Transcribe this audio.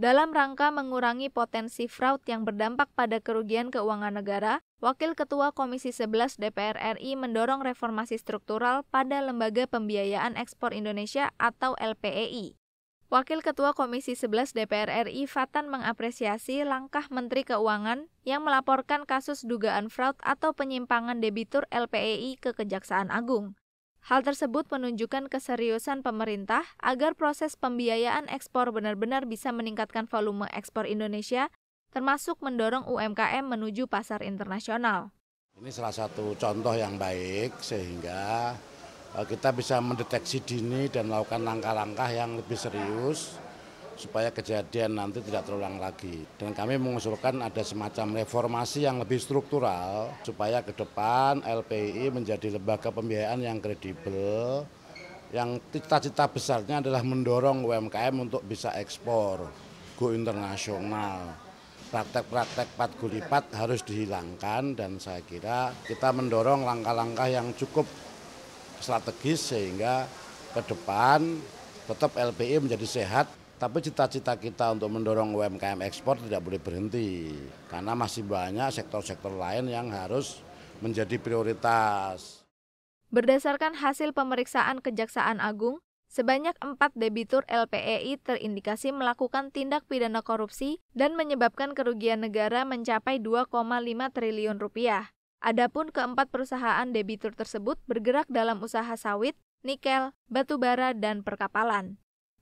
Dalam rangka mengurangi potensi fraud yang berdampak pada kerugian keuangan negara, Wakil Ketua Komisi 11 DPR RI mendorong reformasi struktural pada Lembaga Pembiayaan Ekspor Indonesia atau LPEI. Wakil Ketua Komisi 11 DPR RI Fatan mengapresiasi langkah Menteri Keuangan yang melaporkan kasus dugaan fraud atau penyimpangan debitur LPEI ke Kejaksaan Agung. Hal tersebut menunjukkan keseriusan pemerintah agar proses pembiayaan ekspor benar-benar bisa meningkatkan volume ekspor Indonesia, termasuk mendorong UMKM menuju pasar internasional. Ini salah satu contoh yang baik sehingga eh, kita bisa mendeteksi dini dan melakukan langkah-langkah yang lebih serius supaya kejadian nanti tidak terulang lagi. Dan kami mengusulkan ada semacam reformasi yang lebih struktural supaya ke depan LPI menjadi lembaga pembiayaan yang kredibel, yang cita-cita besarnya adalah mendorong UMKM untuk bisa ekspor, go internasional praktek-praktek pat gulipat harus dihilangkan dan saya kira kita mendorong langkah-langkah yang cukup strategis sehingga ke depan tetap LPI menjadi sehat tapi cita-cita kita untuk mendorong UMKM ekspor tidak boleh berhenti karena masih banyak sektor-sektor lain yang harus menjadi prioritas. Berdasarkan hasil pemeriksaan Kejaksaan Agung, sebanyak empat debitur LPEI terindikasi melakukan tindak pidana korupsi dan menyebabkan kerugian negara mencapai 2,5 triliun rupiah. Adapun keempat perusahaan debitur tersebut bergerak dalam usaha sawit, nikel, batubara, dan perkapalan.